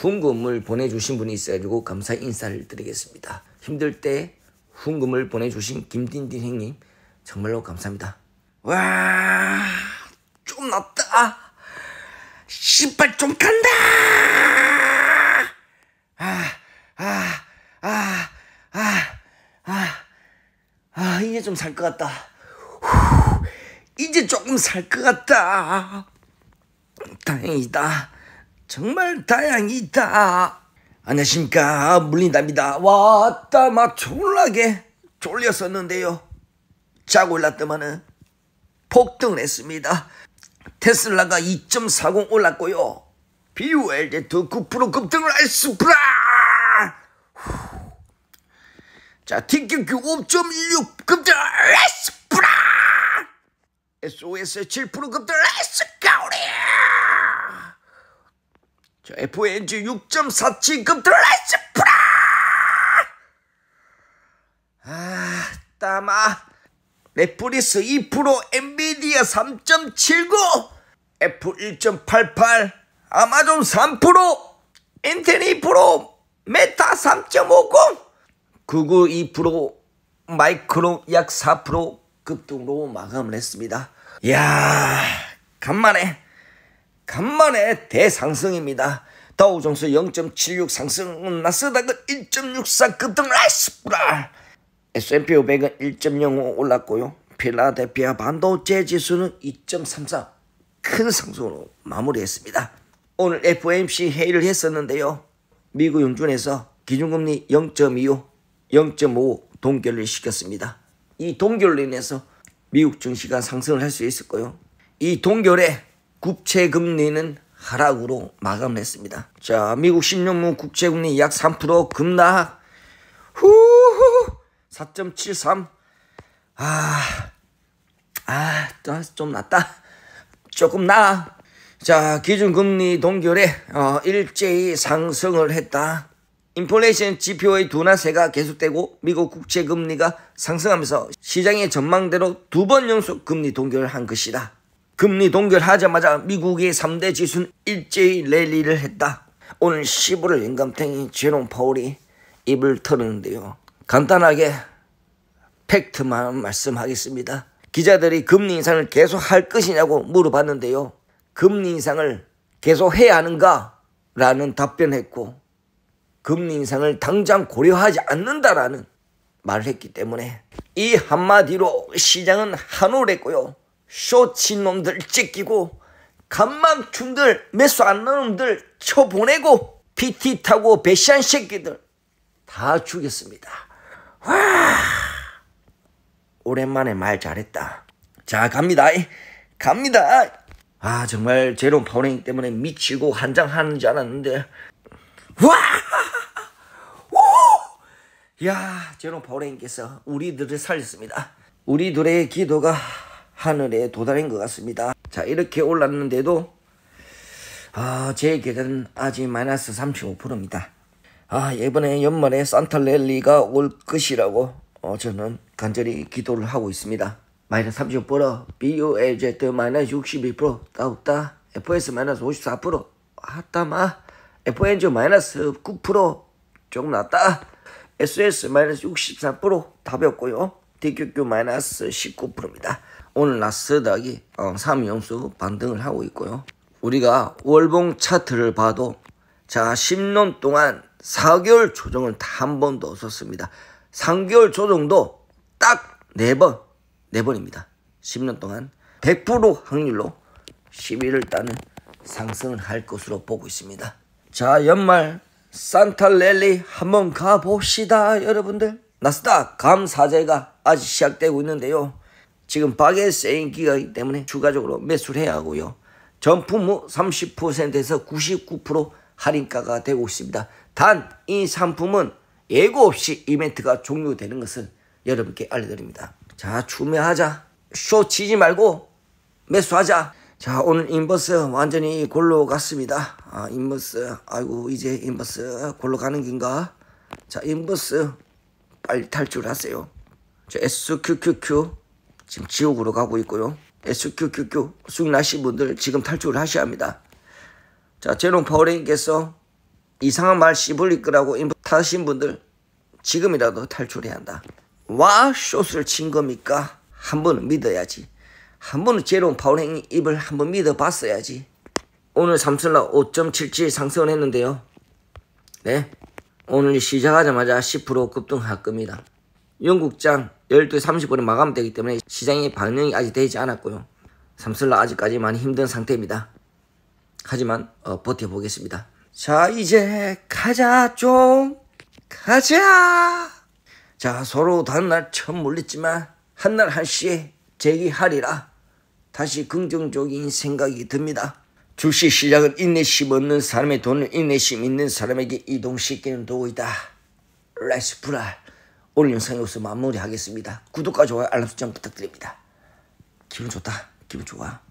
훈금을 보내주신 분이 있어가지고 감사 인사를 드리겠습니다. 힘들 때 훈금을 보내주신 김딘딘 형님 정말로 감사합니다. 와, 좀낫다 씨발 좀 간다. 아, 아, 아, 아, 아, 아, 이제 좀 살 것 같다. 후, 이제 조금 살 것 같다. 다행이다. 정말 다양이 있다. 안녕하십니까. 물린답니다. 왔다 막 졸라게 졸렸었는데요. 자고 올랐더만은 폭등을 했습니다. 테슬라가 2.40 올랐고요. BULD도 9% 급등을 했수니다 자, TQQ 5.16 급등 했수니다 SOS 7% 급등 했수니다 FNG 6.47급 드라이스 프라! 아, 따마. 레프리스 2% 엔비디아 3.79 F 1.88 아마존 3% 엔테니 2% 메타 3.50 구글 2% 마이크론 약4% 급등으로 마감을 했습니다. 이야 간만에 간만에 대상승입니다. 다우존수0.76 상승, 나스닥은 1.64 급등, 라이스브랄. S&P 500은 1.05 올랐고요. 필라델피아 반도체 지수는 2.34, 큰 상승으로 마무리했습니다. 오늘 FOMC 회의를 했었는데요. 미국 연준에서 기준금리 0.25, 0.5 동결을 시켰습니다. 이 동결로 인해서 미국 증시가 상승을 할 수 있었고요. 이 동결에 국채 금리는 하락으로 마감했습니다. 자, 미국 10년물 국채 금리 약 3% 급락. 후후 4.73. 아. 아, 좀 낫다. 조금 나. 자, 기준 금리 동결에 어, 일제히 상승을 했다. 인플레이션 지표의 둔화세가 계속되고 미국 국채 금리가 상승하면서 시장의 전망대로 두 번 연속 금리 동결한 을 것이다. 금리 동결하자마자 미국의 3대 지수는 일제히 랠리를 했다. 오늘 15일 인감탱이 제롬 파울이 입을 털었는데요. 간단하게 팩트만 말씀하겠습니다. 기자들이 금리 인상을 계속 할 것이냐고 물어봤는데요. 금리 인상을 계속 해야 하는가? 라는 답변했고 금리 인상을 당장 고려하지 않는다라는 말을 했기 때문에 이 한마디로 시장은 한올했고요. 쇼치 놈들 찢기고 간망충들 매수 안 넣은 놈들 쳐보내고 PT 타고 배시한 새끼들 다 죽였습니다. 와 오랜만에 말 잘했다. 자 갑니다. 갑니다. 아 정말 제롬 파우링 때문에 미치고 한장하는 줄 알았는데 와! 오! 야 제롬 파우링께서 우리들을 살렸습니다. 우리들의 기도가 하늘에 도달한 것 같습니다. 자 이렇게 올랐는데도 아, 제 계좌는 아직 마이너스 35%입니다. 아, 이번에 연말에 산타 랠리가 올 것이라고 어, 저는 간절히 기도를 하고 있습니다. 마이너스 35%, BULZ 마이너스 62%, 따웃다, FS 마이너스 54%, 하다마 FNG 마이너스 9%, 조금 낮다, SS 마이너스 63%, 답이 없고요. DQQ 마이너스 19%입니다. 오늘 나스닥이 3연수 어, 반등을 하고 있고요. 우리가 월봉 차트를 봐도 자 10년 동안 4개월 조정을 단한 번도 없었습니다. 3개월 조정도 딱 4번, 4번입니다. 10년 동안 100% 확률로 11월 달은 상승을 할 것으로 보고 있습니다. 자 연말 산타랠리 한번 가봅시다 여러분들. 나스닥 감사제가 아직 시작되고 있는데요. 지금 바게세 인기가 기 때문에 추가적으로 매수해야 를 하고요. 전품 30%에서 99% 할인가가 되고 있습니다. 단 이 상품은 예고 없이 이벤트가 종료되는 것을 여러분께 알려드립니다. 자 추매하자. 쇼 치지 말고 매수하자. 자 오늘 인버스 완전히 골로 갔습니다. 아 인버스 아이고 이제 인버스 골로 가는 긴가? 자 인버스 빨리 탈출하세요. 자 SQQQ 지금 지옥으로 가고 있고요. SQQQ 수익나시 분들 지금 탈출을 하셔야 합니다. 자 제롬 파워링인께서 이상한 말 씹을 끄라고 타신 분들 지금이라도 탈출해야 한다. 와 쇼스를 친 겁니까? 한 번은 믿어야지. 한 번은 제롬 파워링인 입을 한 번 믿어봤어야지. 오늘 삼슬라 5.77 상승을 했는데요. 네. 오늘 시작하자마자 10% 급등할 겁니다. 영국장 12시 30분에 마감되기 때문에 시장의 반영이 아직 되지 않았고요. 삼슬라 아직까지 많이 힘든 상태입니다. 하지만 어, 버텨보겠습니다. 자 이제 가자 좀 가자 자 서로 다른날 처음 몰렸지만 한 날 한시에 재기하리라 다시 긍정적인 생각이 듭니다. 주식 시장은 인내심 없는 사람의 돈을 인내심 있는 사람에게 이동시키는 도구이다. 레스프라 오늘 영상 여기서 마무리하겠습니다. 구독과 좋아요 알람 설정 부탁드립니다. 기분 좋다. 기분 좋아.